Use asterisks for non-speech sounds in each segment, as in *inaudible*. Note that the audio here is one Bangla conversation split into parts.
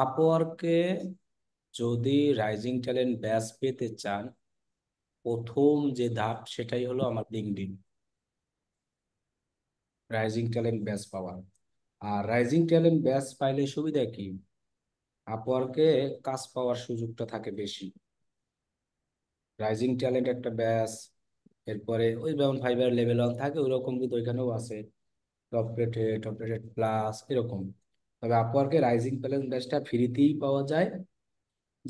আপওয়ার্কে যদি রাইজিং ট্যালেন্ট ব্যাচ পেতে চান প্রথম যে ধাপ সেটাই হলো আমার লিঙ্কডিন রাইজিং ট্যালেন্ট ব্যাচ পাওয়ার আর রাইজিং ট্যালেন্ট ব্যাচ পাইলে সুবিধা কি আপওয়ার্কে কাজ পাওয়ার সুযোগটা থাকে বেশি রাইজিং ট্যালেন্ট একটা ব্যাচ এরপরে ওই যেমন ফাইবার লেভেল ওয়ান থাকে ওই রকম কিন্তু ওইখানেও আছে top rated top rated plus এরকম তবে আপওয়ার্কে রাইজিং ব্যালেন্স ব্যাচটা ফ্রিতেই পাওয়া যায়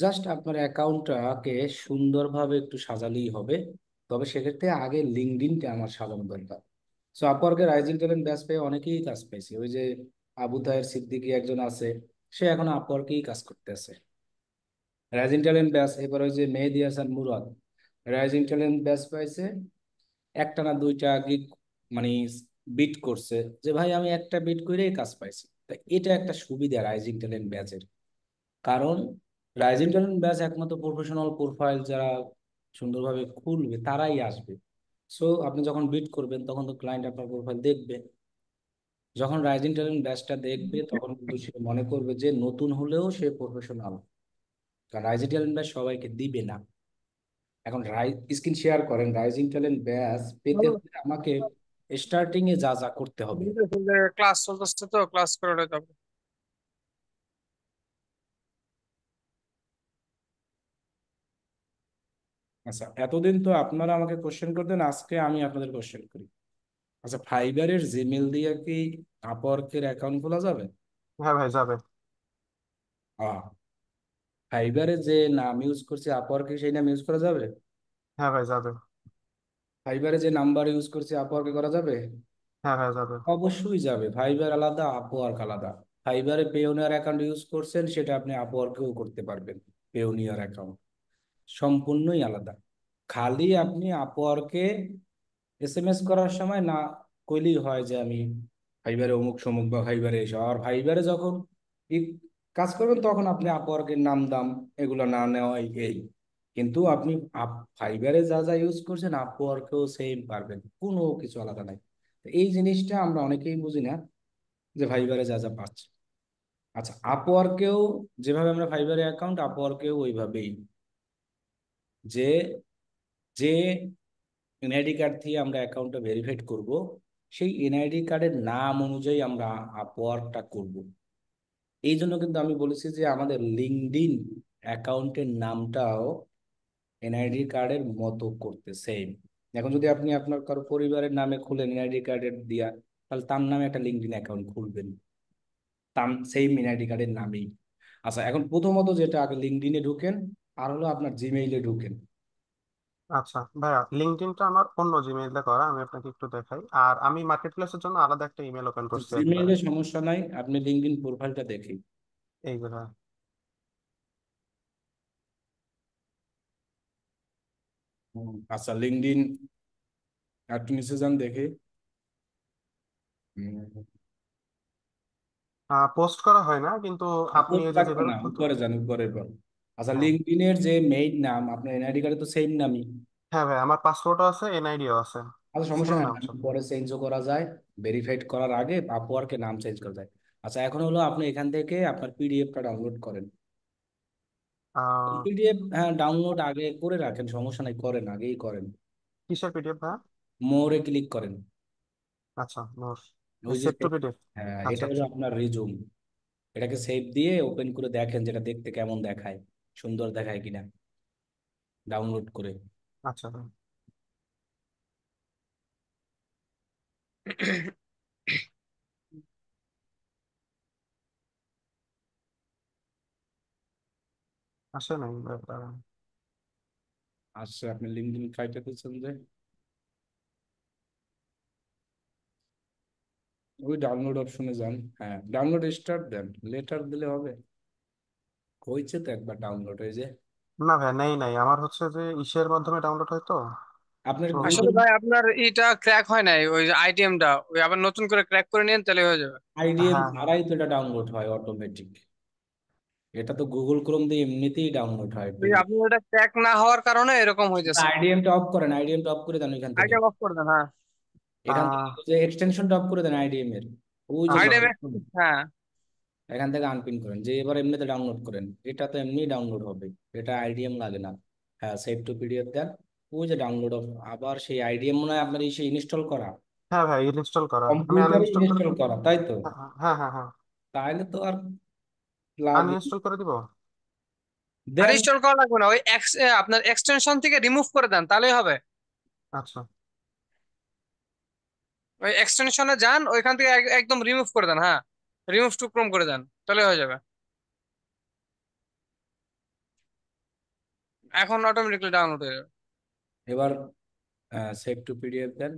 জাস্ট আপনার অ্যাকাউন্টটাকে সুন্দরভাবে একটু সাজালেই হবে তবে সেক্ষেত্রে আগে লিঙ্কডিনটা আমার সাজানো দরকার সো আপওয়ার্কে রাইজিং ব্যালেন্স ব্যাচ পেয়ে অনেকেই কাজ পেয়েছি ওই যে আবু তাহের সিদ্দিকি একজন আছে সে এখন আপওয়ার্কেই কাজ করতেছে রাইজিং ট্যালেন্ট ব্যাস এবার ওই যে Mehedi Hasan Murad rising talent badge পাইছে একটা না দুইটা গিক মানে বিট করছে যে ভাই আমি একটা বিট করেই কাজ পাইছি তা এটা একটা সুবিধা রাইজিং ট্যালেন্ট ব্যাচের কারণ রাইজিং ট্যালেন্ট ব্যাচ একমাত্র প্রফেশনাল প্রোফাইল যারা সুন্দরভাবে খুলবে তারাই আসবে সো আপনি যখন বিট করবেন তখন তো ক্লায়েন্ট আপনার প্রোফাইল দেখবে যখন রাইজিং ট্যালেন্ট ব্যাচটা দেখবে তখন কিন্তু সে মনে করবে যে নতুন হলেও সে প্রফেশনাল কারণ রাইজিং ট্যালেন্ট ব্যাচ সবাইকে দিবে না এখন রাই স্ক্রিন শেয়ার করেন রাইজিং ট্যালেন্ট ব্যাচ পেতে আমাকে স্টার্টিং এ যা যা করতে হবে ক্লাস চলতেছে তো ক্লাস করে যাবে আচ্ছা এতদিন তো আপনারা আমাকে কোশ্চেন করতেন আজকে আমি আপনাদের কোশ্চেন করি আচ্ছা ফাইবারের জিমেল দিয়ে কি আপওয়ার্কের অ্যাকাউন্ট খোলা যাবে হ্যাঁ ভাই যাবে ফাইবারে যে নাম ইউজ করছে আপওয়ার্কে সেই নাম ইউজ করা যাবে হ্যাঁ ভাই যাবে ফাইবারে যে নাম্বার ইউজ করছে আপওয়ার্কে করা যাবে হ্যাঁ হ্যাঁ যাবে অবশ্যই যাবে ফাইবার আলাদা আপওয়ার্ক আলাদা ফাইবারে পেওনিয়ার অ্যাকাউন্ট ইউজ করছেন সেটা আপনি আপওয়ার্কেও করতে পারবেন পেওনিয়ার অ্যাকাউন্ট সম্পূর্ণই আলাদা খালি আপনি আপওয়ার্কে এস এম এস করার সময় না কইলেই হয় যে আমি ফাইবারে অমুক সমুক বা ফাইবারে এসে আর ফাইবারে যখন কাজ করবেন তখন আপনি আপওয়ার্কের নাম দাম এগুলো না নেওয়াই এই কিন্তু আপনি ফাইবারে যা যা ইউজ করছেন আপওয়ার্কেও সেম পারবেন কোনো কিছু আলাদা নাই তো এই জিনিসটা আমরা অনেকেই বুঝি না যে ফাইবারে যা যা পাচ্ছি আচ্ছা আপওয়ার্কেও যেভাবে আমরা ফাইবারে অ্যাকাউন্ট আপওয়ার্কেও ওইভাবেই যে যে এনআইডি কার্ড দিয়ে আমরা অ্যাকাউন্টটা ভেরিফাইড করব সেই এনআইডি কার্ডের নাম অনুযায়ী আমরা আপওয়ার্কটা করব এই জন্য কিন্তু আমি বলেছি যে আমাদের লিঙ্কড ইন অ্যাকাউন্টের নামটাও এনআইডি কার্ডের মতো করতে সেম এখন যদি আপনি আপনার কারো পরিবারের নামে খুলেন এনআইডি কার্ডের দিয়া তাহলে তার নামে একটা ইন অ্যাকাউন্ট খুলবেন তাম সেম এনআইডি কার্ডের নামেই আচ্ছা এখন প্রথমত যেটা আগে লিঙ্কডিনে ঢুকেন আর হলো আপনার জিমেইলে ঢুকেন আচ্ছা ভাইয়া লিঙ্কডইনটা আমার অন্য জিমেইলে করা আমি আপনাকে একটু দেখাই আর আমি মার্কেট প্লেসের জন্য আলাদা একটা ইমেল ওপেন করছি জিমেইলে সমস্যা নাই আপনি লিঙ্কডিন প্রোফাইলটা দেখি এই আচ্ছা লিঙ্কডিন একটু নিচে যান দেখে পোস্ট করা হয় না কিন্তু আপনি উপরে যান উপরে আচ্ছা লিঙ্কডিনের হ্যাঁ। যে মেইন নাম আপনার এনআইডি কার্ডে তো সেম নামই হ্যাঁ ভাই আমার পাসপোর্টও আছে এনআইডিও আছে আচ্ছা সমস্যা নাই পরে চেঞ্জও করা যায় ভেরিফাইড করার আগে আপওয়ার্কে নাম চেঞ্জ করা যায় আচ্ছা এখন হলো আপনি এখান থেকে আপনার পিডিএফটা ডাউনলোড করেন পিডিএফ হ্যাঁ ডাউনলোড আগে করে রাখেন সমস্যা নাই করেন আগেই করেন কিসের পিডিএফ ভাইয়া মোরে ক্লিক করেন আচ্ছা নোট ওই যে সেভ টু পিডিএফ হ্যাঁ আচ্ছা এটা হলো আচ্ছা আপনার রিজুম এটাকে সেভ দিয়ে ওপেন করে দেখেন যেটা দেখতে কেমন দেখায় সুন্দর দেখায় কিনা ডাউনলোড করে আচ্ছা *coughs* আসে নাই ব্যাপার আপনি যে ওই ডাউনলোড অপশনে যান হ্যাঁ ডাউনলোড স্টার্ট দেন লেটার দিলে হবে হয়েছে তো একবার ডাউনলোড হয়ে যে না ভাই নাই নাই আমার হচ্ছে যে ইসের মাধ্যমে ডাউনলোড হয় তো আপনার তো আসলে ভাই আপনার এটা ক্র্যাক হয় নাই ওই টা ওই আবার নতুন করে ক্র্যাক করে নিন তাহলে হয়ে যাবে আইডিএম হ্যাঁ ছাড়াই তো এটা ডাউনলোড হয় অটোমেটিক এটা তো গুগল ক্রোম দিয়ে এমনিতেই ডাউনলোড হয় তুই আপনি ওটা চেক না হওয়ার কারণে এরকম হয়ে যাচ্ছে আইডিএমটা অফ করেন আইডিএমটা অফ করে দেন এখান থেকে আইডিএম অফ করে দেন হ্যাঁ এখান থেকে যে এক্সটেনশনটা অফ করে দেন আইডিএম এর ওই যে আইডিএম হ্যাঁ এখান থেকে আনপিন করেন যে এবার এমনিতে ডাউনলোড করেন এটা তো এমনি ডাউনলোড হবে এটা আইডিএম লাগে না হ্যাঁ সেভ টু পিডিএফ দেন ওই যে ডাউনলোড অফ আবার সেই আইডিএম মনে হয় আপনার এই সেই ইনস্টল করা হ্যাঁ ভাই হ্যাঁ, ইনস্টল করা আমি কম্পিউটারে ইনস্টল করা তাই তো হ্যাঁ হ্যাঁ হ্যাঁ, হ্যাঁ। তাহলে তো আর আনইনস্টল করে দিব আর দেন ইনস্টল করা লাগবে না ওই আপনার এক্সটেনশন থেকে রিমুভ করে দেন তাহলেই হবে আচ্ছা ওই এক্সটেনশনে যান ওইখান থেকে একদম রিমুভ করে দেন হ্যাঁ রিমুভ টু ক্রোম করে দেন তাহলে হয়ে যাবে এখন অটোমেটিকলি ডাউনলোড হয়ে যাবে এবার সেভ টু পিডিএফ দেন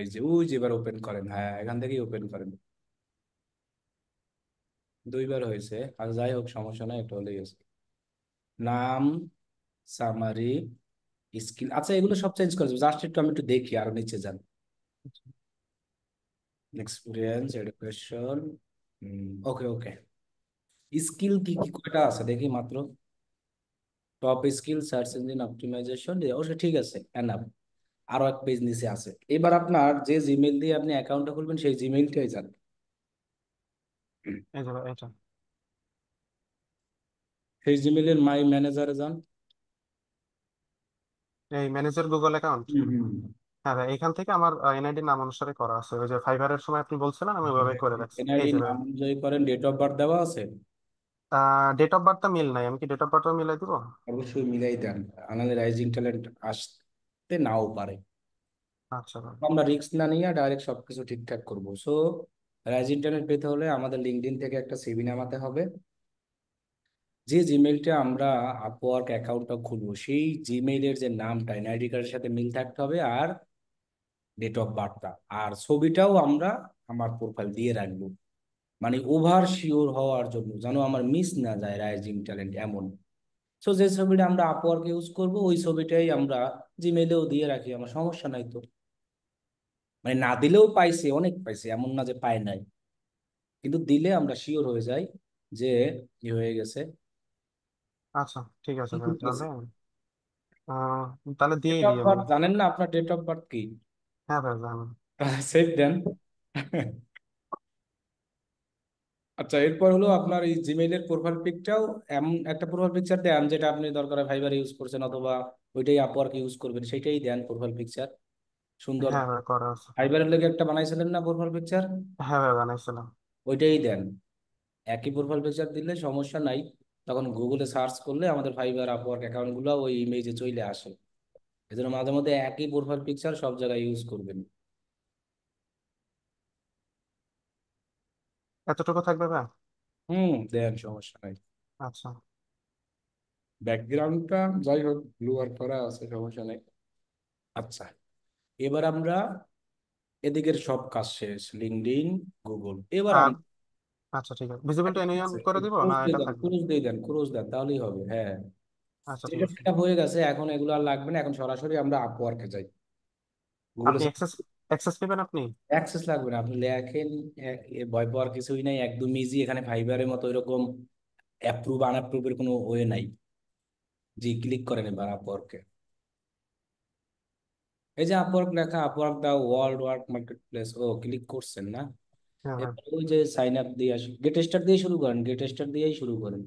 এই যে ওই যে এবার ওপেন করেন হ্যাঁ এখান থেকেই ওপেন করেন দুইবার হয়েছে আর যাই হোক সমস্যা নাই একটা হলেই গেছে নাম সামারি স্কিল আচ্ছা এগুলো সব চেঞ্জ করে জাস্ট একটু আমি একটু দেখি আর নিচে যান experience education okay okay skill কি কি কয়টা আছে দেখি মাত্র top skill search engine optimisation okay ঠিক আছে এনাফ আরো এক পেজ নিচে আছে এবার আপনার যে জিমেল দিয়ে আপনি অ্যাকাউন্টটা খুলবেন সেই জিমেইলটাই যান ফেসজিমেলের মাই ম্যানেজারে যান এই ম্যানেজার গুগল অ্যাকাউন্ট হ্যাঁ ভাই এখান থেকে আমার এনআইডি নাম অনুসারে করা আছে ওই যে ফাইবারের সময় আপনি বলছিলেন আমি ওইভাবে করে রাখছি এই এনআইডি যে নাম অনুযায়ী করেন ডেট অফ বার্থ দেওয়া আছে ডেট অফ বার্থটা মিল নাই আমি কি ডেট অফ বার্থটা মিলাই দিব অবশ্যই মিলাই দেন আনালে রাইজিং ট্যালেন্ট আসতে নাও পারে আচ্ছা ভাই আমরা রিস্ক না নিয়ে ডাইরেক্ট সবকিছু ঠিকঠাক করবো সো রাইজ ইন্টারনেট পেতে হলে আমাদের লিঙ্কডিন থেকে একটা সিভি নামাতে হবে যে জিমেইলটা আমরা আপওয়ার্ক অ্যাকাউন্টটা খুলবো সেই জিমেইলের যে নামটা আইডি কার্ডের সাথে মিল থাকতে হবে আর ডেট অফ বার্থটা আর ছবিটাও আমরা আমার প্রোফাইল দিয়ে রাখবো মানে ওভার শিওর হওয়ার জন্য যেন আমার মিস না যায় রাইজিং ট্যালেন্ট এমন সো যে ছবিটা আমরা আপওয়ার্কে ইউজ করব ওই ছবিটাই আমরা জিমেলেও দিয়ে রাখি আমার সমস্যা নাই তো মানে না দিলেও পাইছে অনেক পাইছে এমন না যে পায় নাই কিন্তু দিলে আমরা শিওর হয়ে যাই যে কি হয়ে গেছে আচ্ছা ঠিক আছে ভাই তাহলে আহ, তাহলে দিয়ে ডেট অফ দিই বার্থ জানেন না আপনার ডেট অফ বার্থ কি হ্যাঁ ভাই জানো সেভ দেন আচ্ছা এরপর হলো আপনার এই জিমেইলের প্রোফাইল পিকটাও এমন একটা প্রোফাইল পিকচার দেন যেটা আপনি দরকার ভাইবার ইউজ করছেন অথবা ওইটাই আপওয়ার্ক ইউজ করবেন সেটাই দেন প্রোফাইল পিকচার সুন্দর হ্যাঁ ভাই হ্যাঁ, করা আছে ফাইবারের লেগে একটা বানাইছিলেন না প্রোফাইল পিকচার হ্যাঁ ভাই হ্যাঁ, বানাইছিলাম ওইটাই দেন একই প্রোফাইল পিকচার দিলে সমস্যা নাই তখন গুগলে সার্চ করলে আমাদের ফাইবার আপওয়ার্ক গুলো ওই ইমেজে চলে আসে এজন্য মাঝে মধ্যে একই প্রোফাইল পিকচার সব জায়গায় ইউজ করবেন এতটুকু থাকবে ভাই হুম দেন সমস্যা নাই আচ্ছা ব্যাকগ্রাউন্ডটা যাই হোক ব্লু আর করা আছে সমস্যা নেই আচ্ছা এবার আমরা এদিকের সব কাজ শেষ লিঙ্কডইন গুগল এবার হ্যাঁ। আচ্ছা ঠিক আছে ভিজিবল টু এনিওয়ান করে দিব না এটা থাকবে দিয়ে দেন দেন তাহলেই হবে হ্যাঁ আচ্ছা ঠিক আছে হয়ে গেছে এখন এগুলো আর লাগবে না এখন সরাসরি আমরা আপওয়ার্কে যাই গুগলে আপনি অ্যাক্সেস অ্যাক্সেস আপনি অ্যাক্সেস লাগবে না আপনি লেখেন ভয় পাওয়ার কিছুই নাই একদম ইজি এখানে ফাইবারের মতো এরকম অ্যাপ্রুভ আনঅ্যাপ্রুভের কোনো ওয়ে নাই জি ক্লিক করেন এবার আপওয়ার্কে এই যে আপওয়ার্ক লেখা Upwork the world work marketplace ও ক্লিক করছেন না হ্যাঁ, হ্যাঁ। ওই যে সাইন আপ দিয়ে আসুন গেট স্টার দিয়ে শুরু করেন গেট স্টার দিয়েই শুরু করেন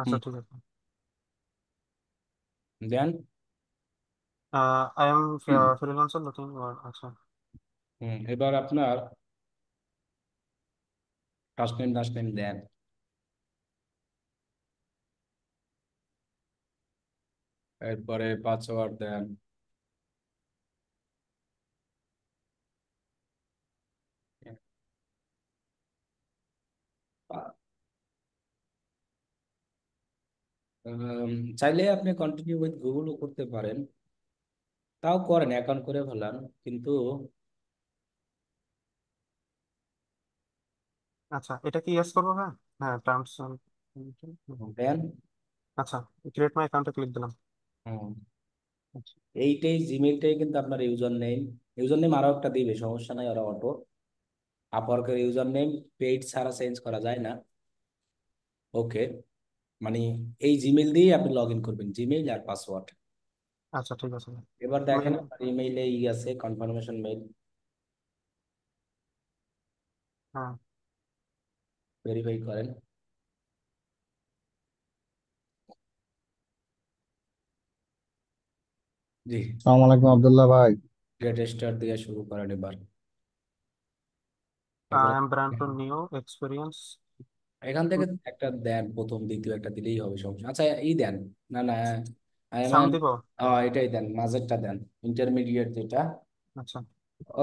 আচ্ছা ঠিক আছে দেন আচ্ছা হুম এবার আপনার ফার্স্ট নেম দেন এরপরে পাসওয়ার্ড দেন চাইলে আপনি কন্টিনিউ উইথ গুগলও করতে পারেন তাও করেন অ্যাকাউন্ট করে ফেলান কিন্তু আচ্ছা এটা কি ইয়েস করবো হ্যাঁ হ্যাঁ টার্মস দেন আচ্ছা ক্রিয়েট মাই অ্যাকাউন্টে ক্লিক দিলাম আচ্ছা। এইটাই জিমেইলটাই কিন্তু আপনার ইউজার নেম ইউজার নেম আরো একটা দিবে সমস্যা নাই ওরা অটো আপওয়ার্কের ইউজার নেম পেইড ছাড়া চেঞ্জ করা যায় না ওকে মানে এই জিমেল দিয়ে আপনি লগ ইন করবেন জিমেইল আর পাসওয়ার্ড আচ্ছা ঠিক আছে এবার দেখেন আপনার ইমেইলে ই আছে কনফার্মেশন মেইল হ্যাঁ ভেরিফাই করেন জি আসসালামু আলাইকুম আব্দুল্লাহ ভাই গেট স্টার্ট দিয়ে শুরু করেন এবার I am brand new experience এখান থেকে একটা দেন প্রথম দ্বিতীয় একটা দিলেই হবে সমস্যা আচ্ছা এই দেন না না সাউন্ড আচ্ছা। দিব এটাই দেন মাঝেরটা দেন ইন্টারমিডিয়েট যেটা আচ্ছা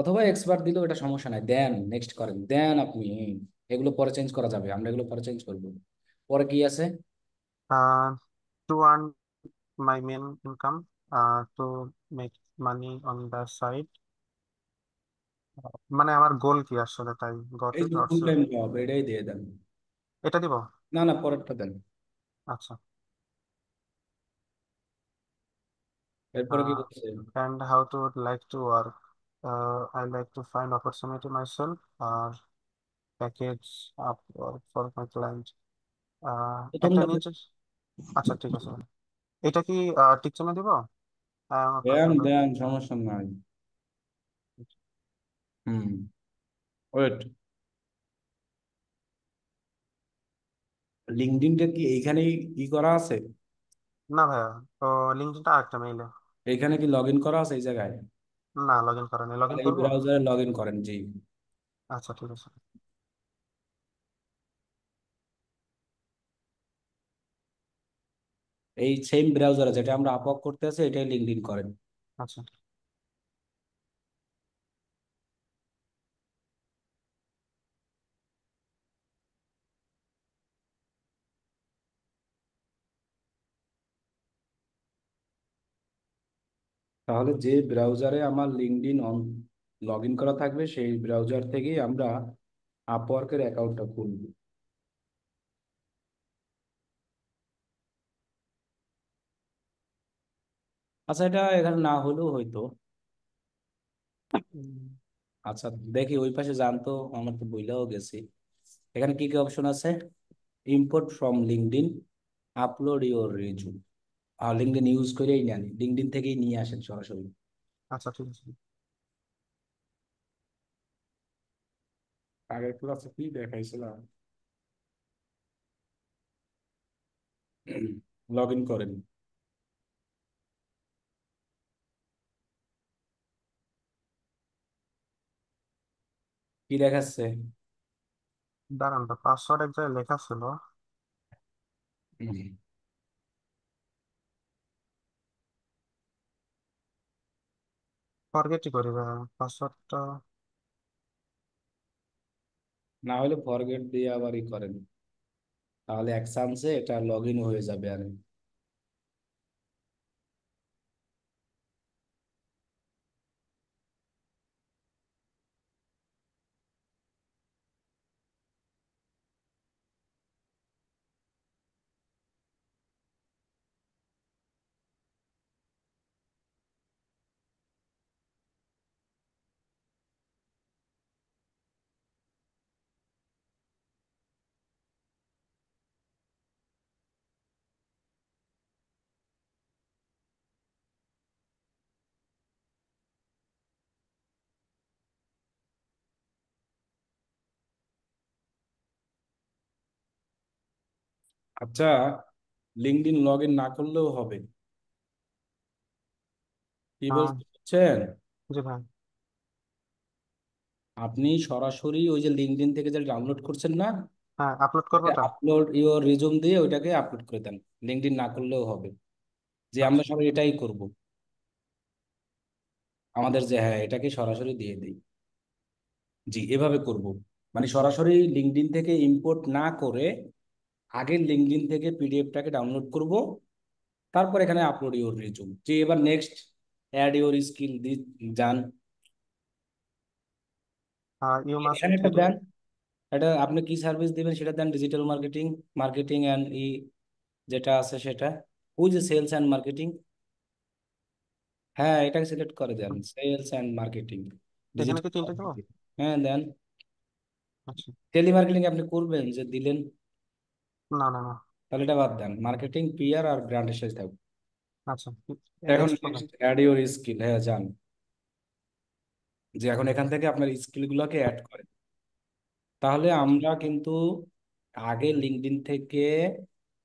অথবা এক্সপার্ট দিলেও এটা সমস্যা নাই দেন নেক্সট করেন দেন আপনি এগুলো পরে চেঞ্জ করা যাবে আমরা এগুলো পরে চেঞ্জ করব পরে কি আছে to earn my main income to make money on the side মানে আমার গোল কি আসলে তাই গট ইট এটাই দিয়ে দেন এটা দিব না না পরেরটা দেন আচ্ছা এরপরে কি বলছে and how to would like to work uh, I like to find opportunity myself or package up work for my client uh, এটা নিচে আচ্ছা ঠিক আছে এটা কি টিক চিহ্ন দিব দেন দেন সমস্যা নাই হুম ওয়েট লিঙ্কডইনটা কি এইখানেই ই করা আছে না ভাইয়া তো লিঙ্কটা আরেকটা মেইলে এইখানে কি লগ ইন করা আছে এই জায়গায় না লগ ইন করেন লগ ইন এই করবো ব্রাউজারে লগ ইন করেন জি আচ্ছা ঠিক আছে এই সেম ব্রাউজারে যেটা আমরা আপওয়ার্ক করতে আছি এটাই লিঙ্কডইন করেন আচ্ছা তাহলে যে ব্রাউজারে আমার লিঙ্কডিন অন লগ ইন করা থাকবে সেই ব্রাউজার থেকেই আমরা আপওয়ার্কের অ্যাকাউন্টটা খুলব আচ্ছা এটা এখানে না হলেও হয়তো আচ্ছা দেখি ওই পাশে জানতো আমার তো বইলাও গেছি এখানে কি কি অপশন আছে import from LinkedIn upload your resume আর লিঙ্কডিন ইউজ করেই নেন লিঙ্কডিন থেকেই নিয়ে আসেন সরাসরি আচ্ছা ঠিক আছে আগের ক্লাসে কি দেখাইছিলাম লগ ইন করেন কি দেখাচ্ছে দাঁড়ান পাসওয়ার্ড এক জায়গায় লেখা ছিল ফরগেটই করি ভাই পাসওয়ার্ডটা না হলে ফরগেট দিয়ে আবার ই করেন তাহলে এক চান্সে এটা লগ ইন হয়ে যাবে আর আচ্ছা লিঙ্কডিন লগ ইন না করলেও হবে কি হ্যাঁ। বলছেন আপনি সরাসরি ওই যে লিঙ্কডিন থেকে যে ডাউনলোড করছেন না হ্যাঁ আপলোড করবো আপলোড ইওর রিজুম দিয়ে ওইটাকে আপলোড করে দেন লিঙ্কডিন না করলেও হবে যে আমরা আচ্ছা। সবাই এটাই করব আমাদের যে হ্যাঁ এটাকে সরাসরি দিয়ে দিই জি এভাবে করব মানে সরাসরি লিঙ্কডিন থেকে ইম্পোর্ট না করে আগের লিঙ্কডিন থেকে পিডিএফটাকে ডাউনলোড করব তারপর এখানে আপলোড ইউর রিজুম যে এবার নেক্সট অ্যাড ইউর স্কিল দি যান এটা আপনি কি সার্ভিস দিবেন সেটা দেন ডিজিটাল মার্কেটিং মার্কেটিং অ্যান্ড ই যেটা আছে সেটা উইজ সেলস অ্যান্ড মার্কেটিং হ্যাঁ এটাকে সিলেক্ট করে দেন সেলস অ্যান্ড মার্কেটিং হ্যাঁ দেন টেলিমার্কেটিং আচ্ছা। আপনি করবেন যে দিলেন না না না তাহলে এটা বাদ দেন মার্কেটিং পিআর আর গ্রান্টের সাথে থাকবে আচ্ছা এখন অ্যাড ইউর স্কিল হ্যাঁ যান যে এখন এখান থেকে আপনার স্কিলগুলোকে অ্যাড করে তাহলে আমরা কিন্তু আগে লিঙ্কডইন থেকে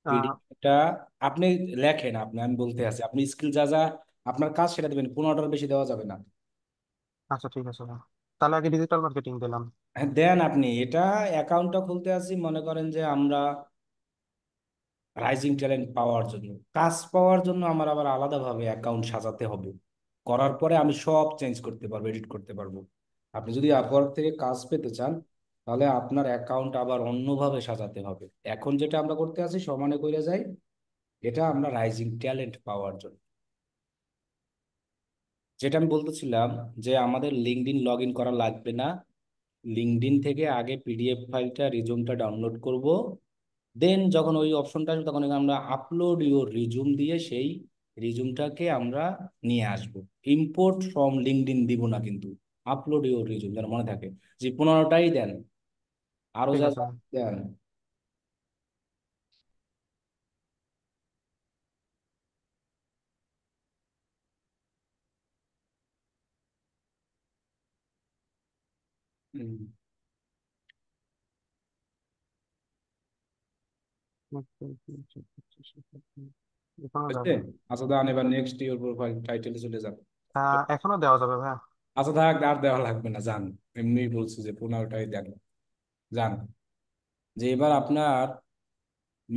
পিডিএফটা আপনি লেখেন আপনি আমি বলতে আছি আপনি স্কিল যা যা আপনার কাজ সেটা দেবেন অর্ডার বেশি দেওয়া যাবে না আচ্ছা ঠিক আছে তাহলে আগে ডিজিটাল মার্কেটিং দিলাম হ্যাঁ দেন আপনি এটা অ্যাকাউন্টটা খুলতে আসি মনে করেন যে আমরা রাইজিং ট্যালেন্ট পাওয়ার জন্য কাজ পাওয়ার জন্য আমার আবার আলাদাভাবে অ্যাকাউন্ট সাজাতে হবে করার পরে আমি সব চেঞ্জ করতে পারবো এডিট করতে পারবো আপনি যদি আপওয়ার্ক থেকে কাজ পেতে চান তাহলে আপনার অ্যাকাউন্ট আবার অন্যভাবে সাজাতে হবে এখন যেটা আমরা করতে আছি সমানে করে যাই এটা আমরা রাইজিং ট্যালেন্ট পাওয়ার জন্য যেটা আমি বলতেছিলাম যে আমাদের ইন লগ ইন করা লাগবে না লিঙ্কড থেকে আগে পিডিএফ ফাইলটা রিজুমটা ডাউনলোড করব দেন যখন ওই অপশনটা আসবে তখন আমরা আপলোড ইউর রিজুম দিয়ে সেই রিজুমটাকে আমরা নিয়ে আসব ইম্পোর্ট ফ্রম লিঙ্কড ইন দিব না কিন্তু আপলোড ইউর রিজুম যেন মনে থাকে যে পনেরোটাই দেন আরো যা দেন Mm-hmm. আচ্ছা, আচ্ছা, আপনার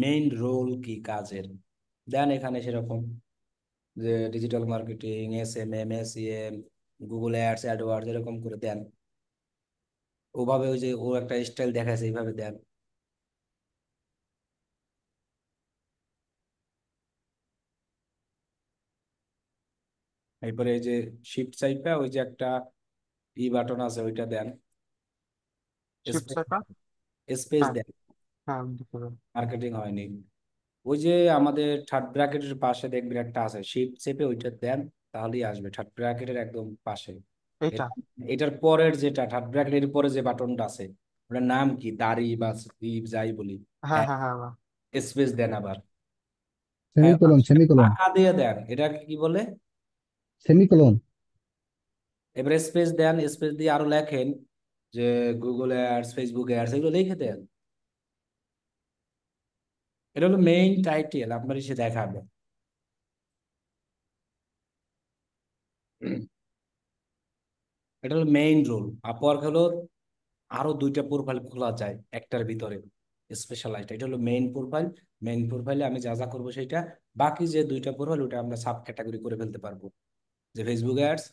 মেইন রোল কি কাজের দেন এখানে সেরকম যে digital marketing S M M S M Google এরকম করে দেন ওভাবে ওই যে ও একটা স্টাইল দেখাচ্ছে এইভাবে দেন এরপরে এই যে শিফট চাইপা ওই যে একটা ই বাটন আছে ওইটা দেন স্পেস হ্যাঁ। দেন মার্কেটিং হ্যাঁ, হয়নি ওই যে আমাদের থার্ড ব্র্যাকেটের পাশে দেখবি একটা আছে শিফট চেপে ওইটা দেন তাহলেই আসবে থার্ড ব্র্যাকেটের একদম পাশে এটার পরের যেটা থার্ড ব্র্যাকেটের পরে যে বাটনটা আছে ওটার নাম কি দাড়ি বা স্লিপ যাই বলি স্পেস হ্যাঁ, দেন আবার সেমিকোলন সেমিকোলন আ দিয়ে দেন এটা কি বলে সেমিকোলন এবারে স্পেস দেন স্পেস দিয়ে আরো লেখেন যে গুগল অ্যাডস ফেসবুক অ্যাডস এগুলো লিখে দেন এটা হলো মেইন টাইটেল আপনার এসে দেখাবে এটা হলো মেইন রোল আপওয়ার্ক হলো আরো দুইটা প্রোফাইল খোলা যায় একটার ভিতরে স্পেশালাইজড এটা হলো মেইন প্রোফাইল মেইন প্রোফাইলে আমি যা যা করবো সেটা বাকি যে দুইটা প্রোফাইল ওটা আমরা সাব ক্যাটাগরি করে ফেলতে পারবো যে ফেসবুক অ্যাডস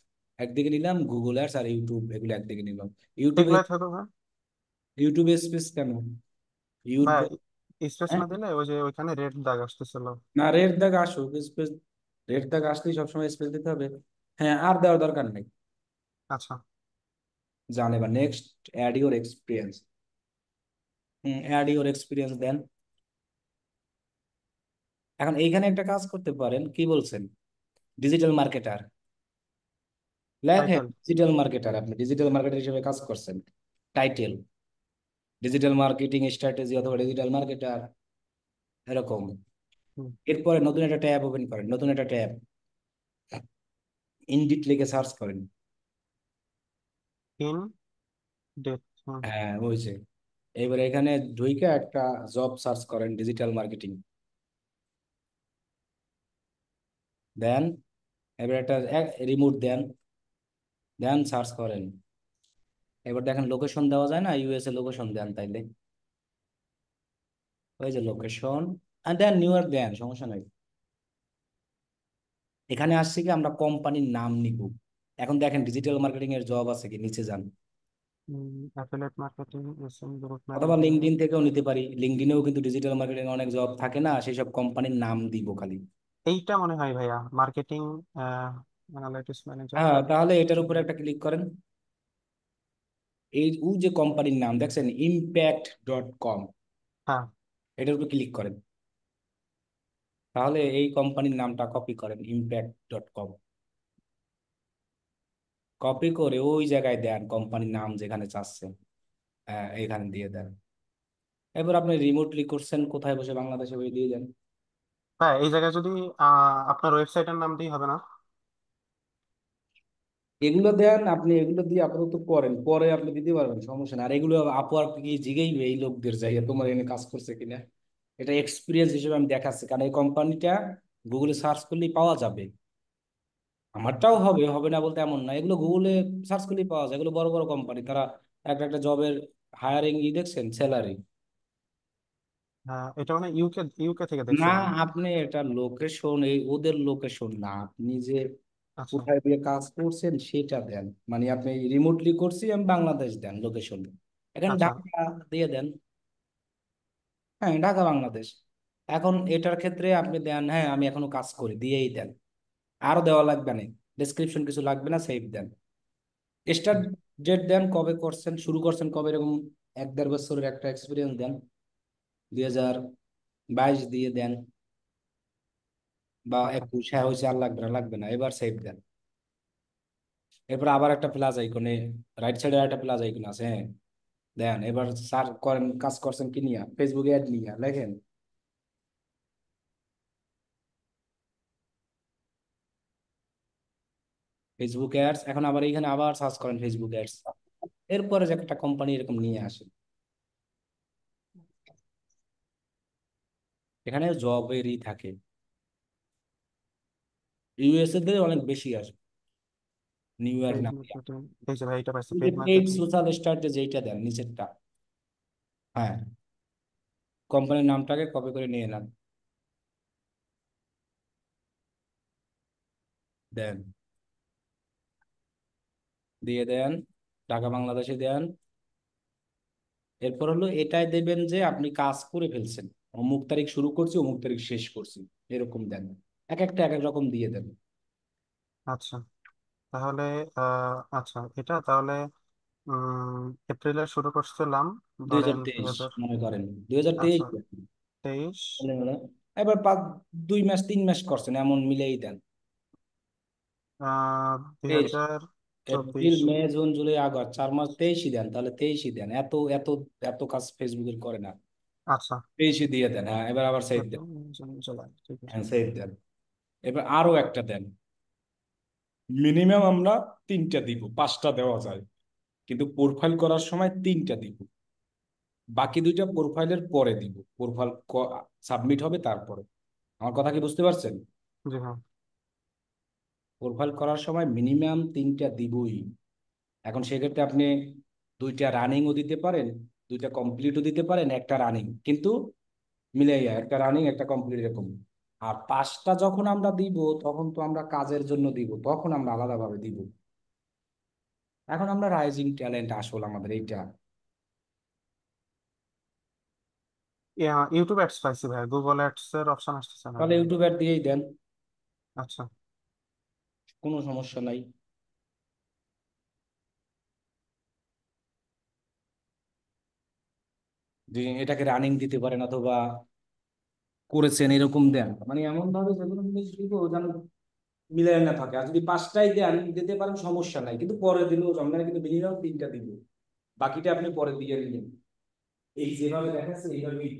একদিকে নিলাম গুগল অ্যাডস আর ইউটিউব এগুলো একদিকে নিলাম ইউটিউবে ইউটিউবে স্পেস কেন ইউটিউব স্পেস না হ্যাঁ? দিলে ওই যে ওইখানে রেড দাগ আসতেছিল না রেড দাগ আসুক স্পেস রেড দাগ আসলে সবসময় স্পেস দিতে হবে হ্যাঁ আর দেওয়ার দরকার নেই আচ্ছা জান এবার next add your experience hmm add your experience দেন এখন এইখানে একটা কাজ করতে পারেন কি বলছেন ডিজিটাল মার্কেটার ডিজিটাল মার্কেটার আপনি ডিজিটাল মার্কেটার হিসেবে কাজ করছেন টাইটেল ডিজিটাল মার্কেটিং স্ট্র্যাটেজি অথবা ডিজিটাল মার্কেটার এরকম এরপরে নতুন একটা ট্যাব ওপেন করেন নতুন একটা ট্যাব ইনডিট লিখে সার্চ করেন ইন হ্যাঁ হয়েছে এবারে এখানে ঢুইকা একটা জব সার্চ করেন ডিজিটাল মার্কেটিং দেন এবার একটা রিমোট দেন দেন সার্চ করেন এবার দেখেন লোকেশন দেওয়া যায় না ইউএসএ লোকেশন দেন তাইলে ওই যে লোকেশন অ্যান্ড দেন নিউ ইয়র্ক দেন সমস্যা নাই এখানে আসছে কি আমরা কোম্পানির নাম নিব এখন দেখেন ডিজিটাল মার্কেটিং এর জব আছে কি নিচে যান অ্যাফিলিয়েট মার্কেটিং অথবা লিংকডইন থেকেও নিতে পারি লিংকডইনেও কিন্তু ডিজিটাল মার্কেটিং অনেক জব থাকে না সেই সব কোম্পানির নাম দিব খালি এইটা মনে হয় ভাইয়া মার্কেটিং অ্যানালাইটিক্স ম্যানেজার হ্যাঁ তাহলে এটার উপরে একটা ক্লিক করেন এই উ যে কোম্পানির নাম দেখছেন ইম্প্যাক্ট ডট কম হ্যাঁ এটার উপর ক্লিক করেন তাহলে এই কোম্পানির নামটা কপি করেন ইম্প্যাক্ট ডট কম কপি করে ওই জায়গায় দেন কোম্পানির নাম যেখানে চাচ্ছেন হ্যাঁ এইখানে দিয়ে দেন এবার আপনি রিমোটলি করছেন কোথায় বসে বাংলাদেশে দিয়ে দেন হ্যাঁ এই জায়গায় যদি আপনার ওয়েবসাইটের নাম দিয়ে হবে না এগুলো দেন আপনি এগুলো দিয়ে আপাতত করেন পরে আপনি দিতে পারবেন সমস্যা না আর এগুলো আর গিয়ে জিগেইবে এই লোকদের যাই তোমার এনে কাজ করছে কিনা এটা এক্সপিরিয়েন্স হিসেবে আমি দেখাচ্ছি কারণ এই কোম্পানিটা গুগলে সার্চ করলেই পাওয়া যাবে আমারটাও হবে হবে না বলতে এমন না এগুলো গুগলে সার্চ করলেই পাওয়া যায় এগুলো বড় বড় কোম্পানি তারা একটা একটা জবের হায়ারিং ই দেখছেন স্যালারি এটা মানে ইউকে ইউকে থেকে না আপনি এটা লোকেশন এই ওদের লোকেশন না আপনি যে আচ্ছা। কোথায় গিয়ে কাজ করছেন সেটা দেন মানে আপনি রিমোটলি করছি আমি বাংলাদেশ দেন লোকেশন এখন আচ্ছা। ঢাকা দিয়ে দেন হ্যাঁ ঢাকা বাংলাদেশ এখন এটার ক্ষেত্রে আপনি দেন হ্যাঁ আমি এখনো কাজ করি দিয়েই দেন আরো দেওয়া লাগবে না ডেসক্রিপশন কিছু লাগবে না সেভ দেন স্টার্ট ডেট দেন কবে করছেন শুরু করছেন কবে এরকম এক দেড় বছরের একটা এক্সপিরিয়েন্স দেন দুই হাজার বাইশ দিয়ে দেন বা একুশ হ্যাঁ হয়েছে আর লাগবে না লাগবে না এবার সেভ দেন এরপর আবার একটা প্লাস আইকনে রাইট সাইডে একটা প্লাস আইকন আছে হ্যাঁ দেন এবার স্যার করেন কাজ করছেন কি নিয়া ফেসবুকে অ্যাড নিয়া লেখেন ফেসবুক অ্যাডস এখন আবার এইখানে আবার সার্চ করেন ফেসবুক অ্যাডস এরপরে যে একটা কোম্পানি এরকম নিয়ে আসেন এখানে জবেরই থাকে ইউএসএ তে অনেক বেশি আসে নিউ ইয়র্ক হ্যাঁ, না ভাই হ্যাঁ, এটা পাইছে পেড সোশ্যাল স্টাডি যেটা দেন নিচেরটা হ্যাঁ কোম্পানির নামটাকে কপি করে নিয়ে এলাম দেন দিয়ে দেন ঢাকা বাংলাদেশে দেন এরপর হলো এটাই দেবেন যে আপনি কাজ করে ফেলছেন অমুক তারিখ শুরু করছি অমুক তারিখ শেষ করছি এরকম দেন এক একটা এক এক রকম দিয়ে দেবে আচ্ছা তাহলে আচ্ছা এটা তাহলে উম এপ্রিলে শুরু করছিলাম দুই হাজার ধরেন দুই তেইশ হাজার মনে করেন দুই হাজার তেইশ আচ্ছা তেইশ এবার পাঁচ দুই মাস তিন মাস করছেন এমন মিলেই দেন দুই তেইশ হাজার এপ্রিল চব্বিশ মে জুন জুলাই আগস্ট চার মাস তেইশই দেন তাহলে তেইশই দেন এত এত এত কাজ ফেসবুকের করে না আচ্ছা তেইশই দিয়ে দেন হ্যাঁ এবার আবার সেই দেন জুলাই ঠিক আছে হ্যাঁ সেই দেন এবার আরো একটা দেন মিনিমাম আমরা তিনটা দিব পাঁচটা দেওয়া যায় কিন্তু প্রোফাইল করার সময় তিনটা দিব বাকি দুইটা প্রোফাইলের পরে দিব প্রোফাইল সাবমিট হবে তারপরে আমার কথা কি বুঝতে পারছেন প্রোফাইল হ্যাঁ। করার সময় মিনিমাম তিনটা দিবই এখন সেক্ষেত্রে আপনি দুইটা রানিংও দিতে পারেন দুইটা কমপ্লিটও দিতে পারেন একটা রানিং কিন্তু মিলে একটা রানিং একটা কমপ্লিট এরকম আর পাঁচটা যখন আমরা দিব তখন তো আমরা কাজের জন্য দিব তখন আমরা আলাদাভাবে দিব এখন আমরা রাইজিং ট্যালেন্ট আসল আমাদের এইটা ইউটিউব অ্যাডস পাইছি ভাই গুগল অ্যাডস এর অপশন আসতেছে না তাহলে ইউটিউব অ্যাড দিয়েই দেন আচ্ছা কোনো সমস্যা নাই এটাকে রানিং দিতে পারেন অথবা করেছেন এরকম দেন মানে এমন ভাবে যেগুলো যেন মিলাই না থাকে আর যদি পাঁচটাই দেন দিতে পারেন সমস্যা নাই কিন্তু পরে দিলেও জমবে কিন্তু মিনিমাম তিনটা দিবে বাকিটা আপনি পরে দিয়ে নিলেন এই যেভাবে দেখাচ্ছে এইভাবেই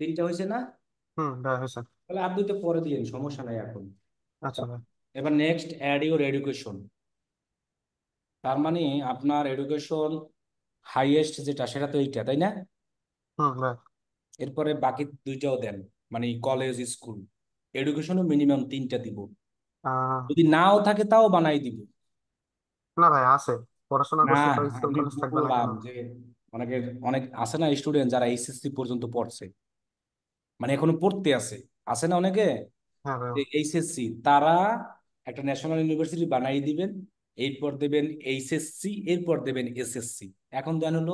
তিনটা হয়েছে না হুম হয়েছে তাহলে আপনি দুইটা পরে দিয়েন সমস্যা নাই এখন আচ্ছা ভাই এবার নেক্সট অ্যাড ইউর এডুকেশন তার মানে আপনার এডুকেশন হাইয়েস্ট যেটা সেটা তো এইটা তাই না হুম ভাই এরপরে বাকি দুইটাও দেন মানে কলেজ স্কুল এডুকেশনও মিনিমাম তিনটা দিব আহ, যদি নাও থাকে তাও বানাই দিব না ভাই আছে পড়াশোনা না করছে তো স্কুল আমি কলেজ থাকবে না বললাম কেন যে অনেকের অনেক আছে না স্টুডেন্ট যারা এইচএসসি পর্যন্ত পড়ছে মানে এখনো পড়তে আছে আছে না অনেকে হ্যাঁ, হ্যাঁ। এইচএসসি তারা একটা ন্যাশনাল ইউনিভার্সিটি বানাই দিবেন এরপর দেবেন এইচএসসি এরপর দেবেন এসএসসি এখন দেন হলো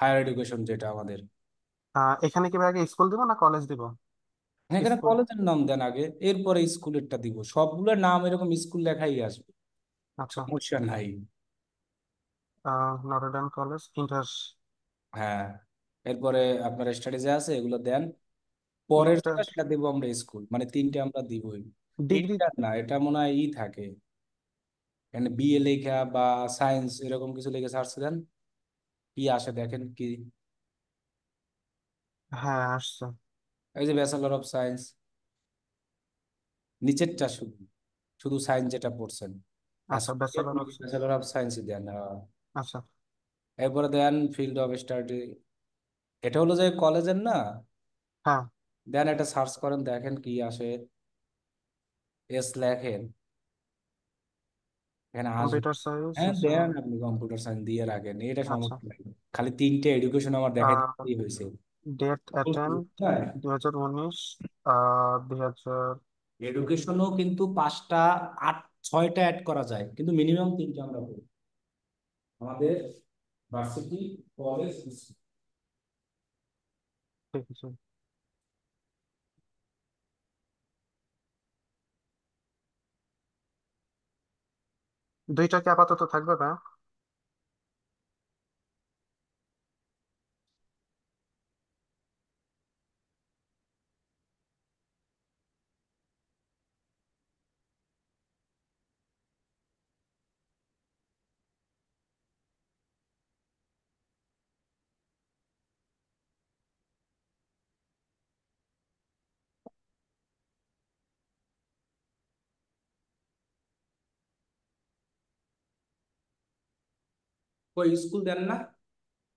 হায়ার এডুকেশন যেটা আমাদের এখানে কি আগে স্কুল দিব না কলেজ দিব হ্যাঁ এখানে কলেজের নাম দেন আগে এরপরে স্কুলেরটা দিব সবগুলোর নাম এরকম স্কুল লেখাই আসবে আচ্ছা সমস্যা নাই নটরডেম কলেজ ইন্টার হ্যাঁ এরপরে আপনার স্টাডিজে আছে এগুলো দেন পরের সেটা দিব আমরা স্কুল মানে তিনটে আমরা দিবই ডিগ্রি না এটা মনে হয় ই থাকে এখানে বিএ লেখা বা সায়েন্স এরকম কিছু লিখে সার্চ দেন কি আসে দেখেন কি হ্যাঁ আসছে এই যে ব্যাচেলর অফ সায়েন্স নিচেরটা শুধু শুধু সায়েন্স যেটা পড়ছেন আচ্ছা bachelor of bachelor of science দেন হ্যাঁ। আচ্ছা এরপরে দেন ফিল্ড অফ স্টাডি এটা হলো যে কলেজের না হ্যাঁ দেন এটা সার্চ করেন দেখেন কি আসে এস লেখেন হ্যাঁ, দেন আপনি কম্পিউটার সায়েন্স দিয়ে রাখেন এটা আচ্ছা। খালি তিনটে এডুকেশন আমার দেখাই হয়েছে ডেট এডুকেশনও হ্যাঁ। কিন্তু পাঁচটা আট ছয়টা অ্যাড করা যায় কিন্তু মিনিমাম তিনটা আমরা করি আমাদের ভার্সিটি কলেজ ঠিক আছে দুইটা কি আপাতত থাকবে না ওই স্কুল দেন না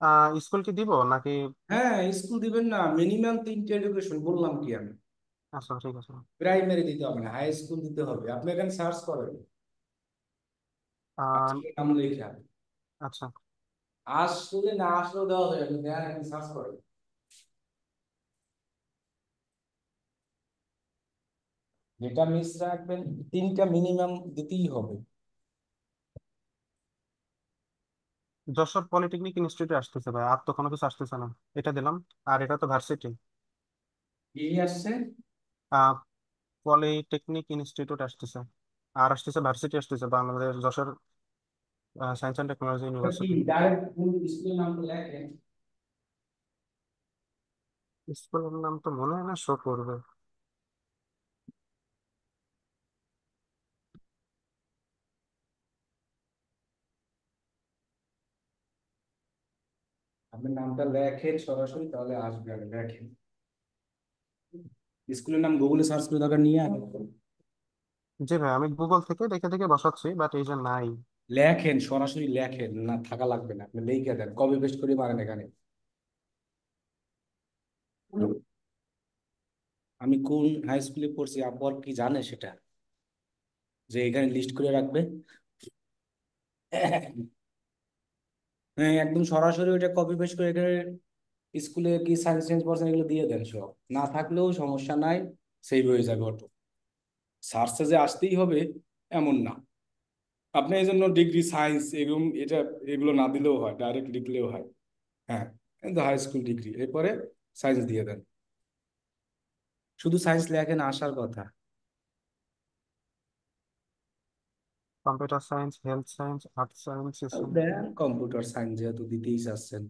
আহ স্কুল কি দিব নাকি হ্যাঁ স্কুল দিবেন না মিনিমাম তিনটে এডুকেশন বললাম কি আমি আচ্ছা ঠিক আছে প্রাইমারি দিতে হবে না হাই স্কুল দিতে হবে আপনি এখানে সার্চ করেন আহ, আসলে নাম লেখা আচ্ছা আসলে না আসলেও দেওয়া যায় আপনি এখানে সার্চ করেন যেটা মিস রাখবেন তিনটা মিনিমাম দিতেই হবে যশোর পলিটেকনিক ইনস্টিটিউটে আসতেছে ভাই আর তো কোনো কিছু আসতেছে না এটা দিলাম আর এটা তো ভার্সিটি কি আসছে আহ পলিটেকনিক ইনস্টিটিউট আসতেছে আর আসতেছে ভার্সিটি আসতেছে Bangladesh Jashore science and technology university স্কুলের নাম তো স্কুলের নাম তো মনে হয় না শো করবে আপনার নামটা লেখেন সরাসরি তাহলে আসবে আগে লেখেন স্কুলের নাম গুগলে সার্চ করে দরকার নিয়ে আসবে জি ভাই আমি গুগল থেকে দেখে দেখে বসাচ্ছি বাট এই যে নাই লেখেন সরাসরি লেখেন না থাকা লাগবে না আপনি লিখে দেন কপি পেস্ট করে পারেন এখানে আমি কোন হাই স্কুলে পড়ছি আব্বু কি জানে সেটা যে এখানে লিস্ট করে রাখবে হ্যাঁ একদম সরাসরি ওইটা কপি পেস্ট করে এখানে স্কুলে কি সায়েন্স চেঞ্জ পার্সেন্ট এগুলো দিয়ে দেন সব না থাকলেও সমস্যা নাই সেভ হয়ে যাবে অটো সার্চে যে আসতেই হবে এমন না আপনি এই জন্য ডিগ্রি সায়েন্স এরকম এটা এগুলো না দিলেও হয় ডাইরেক্ট লিখলেও হয় হ্যাঁ হাই স্কুল ডিগ্রি এরপরে সায়েন্স দিয়ে দেন শুধু সায়েন্স লেখেন আসার কথা computer science health science earth science দেন কম্পিউটার সায়েন্স যেহেতু দিতেই চাচ্ছেন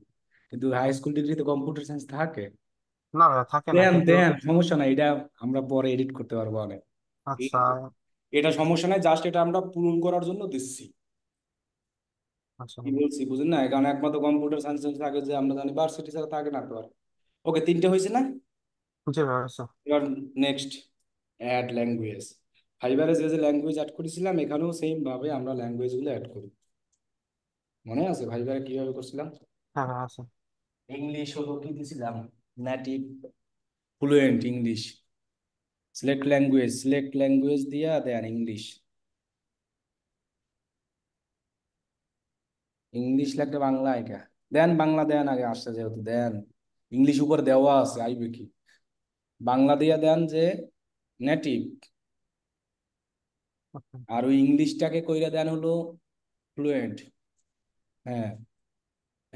কিন্তু হাই স্কুল ডিগ্রিতে কম্পিউটার সায়েন্স থাকে না থাকে না দেন কিন্তু দেন সমস্যা নাই এটা আমরা পরে এডিট করতে পারবো অনেক আচ্ছা এটা সমস্যা নাই জাস্ট এটা আমরা পূরণ করার জন্য দিচ্ছি আচ্ছা কি বলছি বুঝেন না কারণ একমাত্র কম্পিউটার সায়েন্স থাকে যে আমরা জানি ভার্সিটি ছাড়া থাকে না তো আর ওকে তিনটে হয়েছে না এবার নেক্সট অ্যাড ল্যাঙ্গুয়েজ ফাইবারে যে যে ল্যাঙ্গুয়েজ অ্যাড করেছিলাম এখানেও সেম ভাবে আমরা ল্যাঙ্গুয়েজ গুলো অ্যাড করি মনে আছে ফাইবারে কিভাবে করছিলাম হ্যাঁ আছে ইংলিশ হলো কি দিছিলাম native fluent English select language select language দিয়া দেন ইংলিশ ইংলিশ লাগলে বাংলা আইকা দেন বাংলা দেন আগে আসছে যেহেতু দেন ইংলিশ উপর দেওয়া আছে আইবে কি বাংলা দিয়া দেন যে নেটিভ আর ওই ইংলিশটাকে কইরা দেন হলো ফ্লুয়েন্ট হ্যাঁ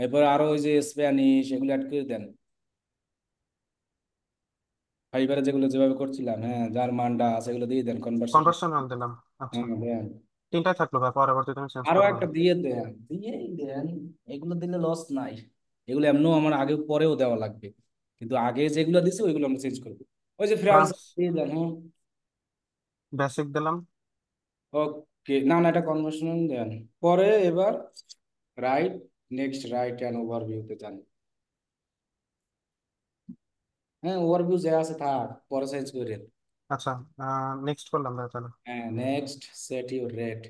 এরপর আরো ওই যে স্প্যানিশ এগুলো অ্যাড করে দেন ফাইবারে যেগুলো যেভাবে করছিলাম হ্যাঁ জার্মান ডাচ এগুলো দিয়ে দেন কনভার্সন কনভার্সনাল দিলাম আচ্ছা হ্যাঁ দেন তিনটাই থাকলো ভাই পরবর্তীতে আমি চেঞ্জ আরো করব একটা দিয়ে দেন দিয়েই দেন এগুলো দিলে লস নাই এগুলো এমনও আমার আগে পরেও দেওয়া লাগবে কিন্তু আগে যেগুলো দিছি ওইগুলো আমরা চেঞ্জ করব ওই যে ফ্রান্স ফ্রান্স দিয়ে দেন হ্যাঁ বেসিক দিলাম ওকে না না এটা কনভার্সেশন দেন পরে এবার রাইট নেক্সট রাইট অ্যান্ড ওভারভিউতে যান হ্যাঁ ওভারভিউ যা আছে থাক পরে সাইজ করে আচ্ছা নেক্সট করলাম না তাহলে হ্যাঁ next set your rate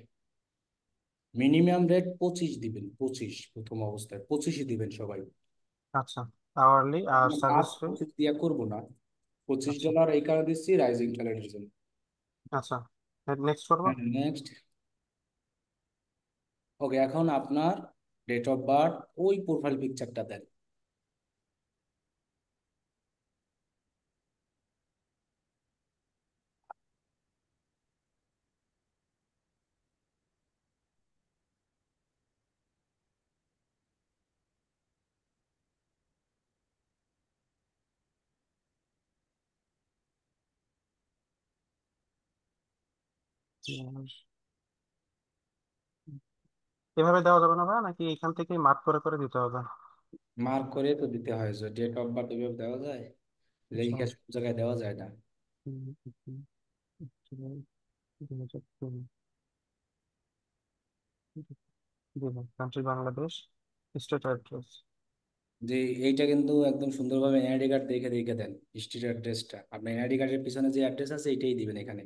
minimum rate পঁচিশ দিবেন পঁচিশ প্রথম অবস্থায় পঁচিশই দিবেন সবাই আচ্ছা আওয়ারলি আর সার্ভিস ফি দিয়া করব না পঁচিশ ডলার আচ্ছা। এই কারণে দিচ্ছি রাইজিং ট্যালেন্টের জন্য আচ্ছা নেক্সট করবো নেক্সট ওকে এখন আপনার ডেট অফ বার্থ ওই প্রোফাইল পিকচারটা দেন এভাবে দেওয়া যাবে না ভাই নাকি এখান থেকে মার্ক করে করে দিতে হবে মার্ক করে তো দিতে হয় যে ডেট অফ বার্থ এভাবে দেওয়া যায় লিখে সব জায়গায় দেওয়া যায় না কান্ট্রি বাংলাদেশ স্টেট অ্যাড্রেস যে এইটা কিন্তু একদম সুন্দরভাবে এনআইডি কার্ড দেখে দেখে দেন স্ট্রিট অ্যাড্রেসটা আপনার এনআইডি কার্ডের পিছনে যে অ্যাড্রেস আছে এটাই দিবেন এখানে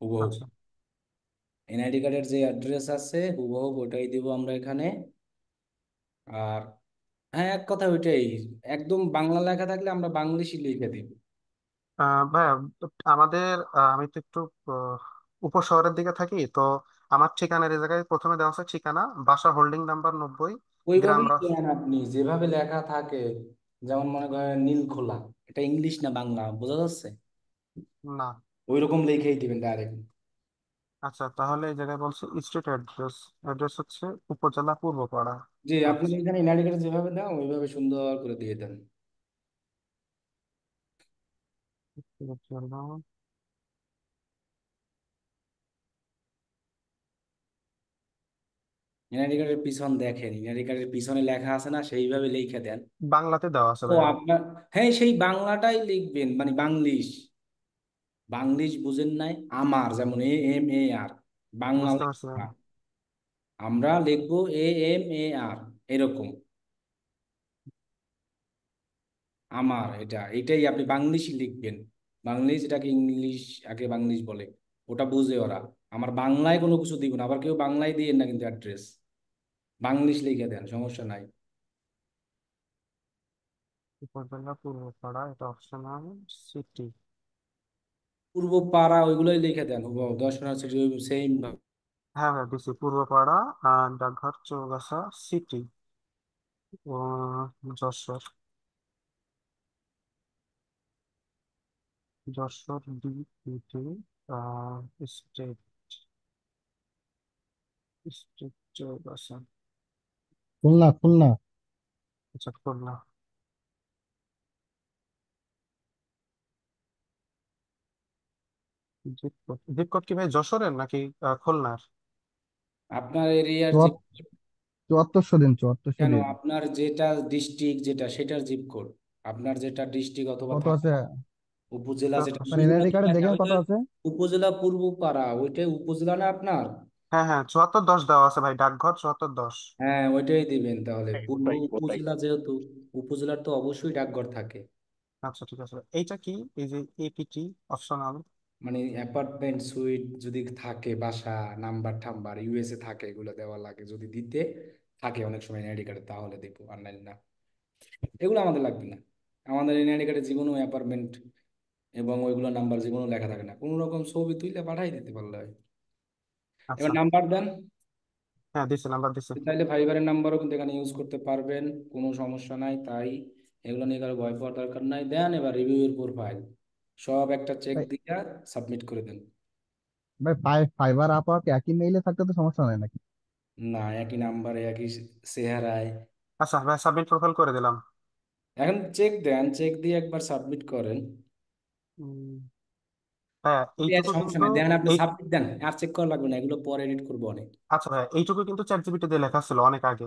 হুবহু আচ্ছা এনআইডি কার্ডের যে অ্যাড্রেস আছে হুবহু ওটাই দিব আমরা এখানে আর হ্যাঁ এক কথা ওইটাই একদম বাংলা লেখা থাকলে আমরা বাংলিশই লিখে দিব ভাই আমাদের আমি তো একটু উপশহরের দিকে থাকি তো আমার ঠিকানার এই জায়গায় প্রথমে দেওয়া আছে ঠিকানা বাসা হোল্ডিং নাম্বার নব্বই গ্রাম ওইভাবেই দেন আপনি যেভাবে লেখা থাকে যেমন মনে করেন নীলখোলা এটা ইংলিশ না বাংলা বোঝা যাচ্ছে না ওইরকম লিখেই দিবেন ডাইরেক্ট আচ্ছা তাহলে এই জায়গায় বলছে স্টেট অ্যাড্রেস অ্যাড্রেস হচ্ছে উপজেলা পূর্বপাড়া জি আপনি আচ্ছা এখানে ইনারিকেট যেভাবে দেন ওইভাবে সুন্দর করে দিয়ে দেন ইনআইডি কার্ডের পিছন দেখেন কার্ডের পিছনে লেখা আছে না সেইভাবে লিখে দেন বাংলাতে দেওয়া আছে তো আপনার হ্যাঁ সেই বাংলাটাই লিখবেন মানে বাংলিশ বাংলিশ বুঝেন নাই আমার যেমন এ এম এ আর বাংলা আমরা লিখবো এ এম এ আর এরকম আমার এটা এটাই আপনি বাংলিশ লিখবেন বাংলিশ এটাকে ইংলিশ আগে বাংলিশ বলে ওটা বুঝে ওরা আমার বাংলায় কোনো কিছু দিব না আবার কেউ বাংলায় দিয়ে না কিন্তু অ্যাড্রেস বাংলিশ লিখে দেন সমস্যা নাই উপজেলা পূর্বপাড়া এটা অপশনাল সিটি পূর্ব পাড়া ওইগুলোই লিখে দেন হুবহু সেম হ্যাঁ ভাই হ্যাঁ, ডিসি পূর্বপাড়া আর ডাকঘর চৌগাছা সিটি ও যশোর যশোর ডিপিটি স্টেট স্টেট চৌগাছা খুলনা খুলনা আচ্ছা খুলনা জিপকট জিপকট কি ভাই যশোরের নাকি খুলনার আপনার এরিয়ার জিপ চুয়াত্তর চুয়াত্তরশো দিন চুয়াত্তরশো কেন দিন আপনার যেটা ডিস্ট্রিক্ট যেটা সেটার জিপ কোড আপনার যেটা ডিস্ট্রিক্ট অথবা কত আছে থানা উপজেলা যেটা আপনার চুয়াত্তর এনআইডি কার্ডে দেখেন কত ওইটা আছে উপজেলা পূর্ব পাড়া ওইটাই উপজেলা না আপনার হ্যাঁ হ্যাঁ চুয়াত্তর দশ দেওয়া আছে ভাই ডাকঘর চুয়াত্তর দশ হ্যাঁ ওইটাই দিবেন তাহলে হ্যাঁ, পূর্ব উপজেলা যেহেতু উপজেলার তো অবশ্যই ডাকঘর থাকে আচ্ছা ঠিক আছে এইটা কি এই যে এপিটি অপশনাল মানে অ্যাপার্টমেন্ট সুইট যদি থাকে বাসা নাম্বার ঠাম্বার ইউএসএ থাকে এগুলো দেওয়া লাগে যদি দিতে থাকে অনেক সময় এনআইডি কার্ডে তাহলে দেবো অনলাইন না এগুলো আমাদের লাগবে না আমাদের এনআইডি কার্ডে কোনো অ্যাপার্টমেন্ট এবং ওইগুলো নাম্বার কোনো লেখা থাকে না কোনো রকম ছবি তুইলে পাঠাই দিতে পারলে হয় এবার নাম্বার আচ্ছা। দেন হ্যাঁ দিছে নাম্বার দিছে তাহলে ফাইবারের নাম্বারও কিন্তু এখানে ইউজ করতে পারবেন কোনো সমস্যা নাই তাই এগুলো নিয়ে কারো ভয় পাওয়ার দরকার নাই দেন এবার রিভিউ এর প্রোফাইল সব একটা চেক দিয়ে দিয়া সাবমিট করে দেন ভাই ফাই- ফাইবার আপা একই মেইলে থাকতে তো সমস্যা নাই নাকি না একই নাম্বারে একই চেহারায় আচ্ছা ভাই সাবমিট প্রোফাইল করে দিলাম এখন চেক দেন চেক দিয়ে একবার সাবমিট করেন হ্যাঁ এইটুকু সমস্যা কিন্তু নাই দেন আপনি এই সাবমিট দেন আর চেক করা লাগবে না এগুলো পরে এডিট করবো অনেক আচ্ছা ভাই এইটুকু কিন্তু চ্যাট জিপিটি দিয়ে লেখা ছিল অনেক আগে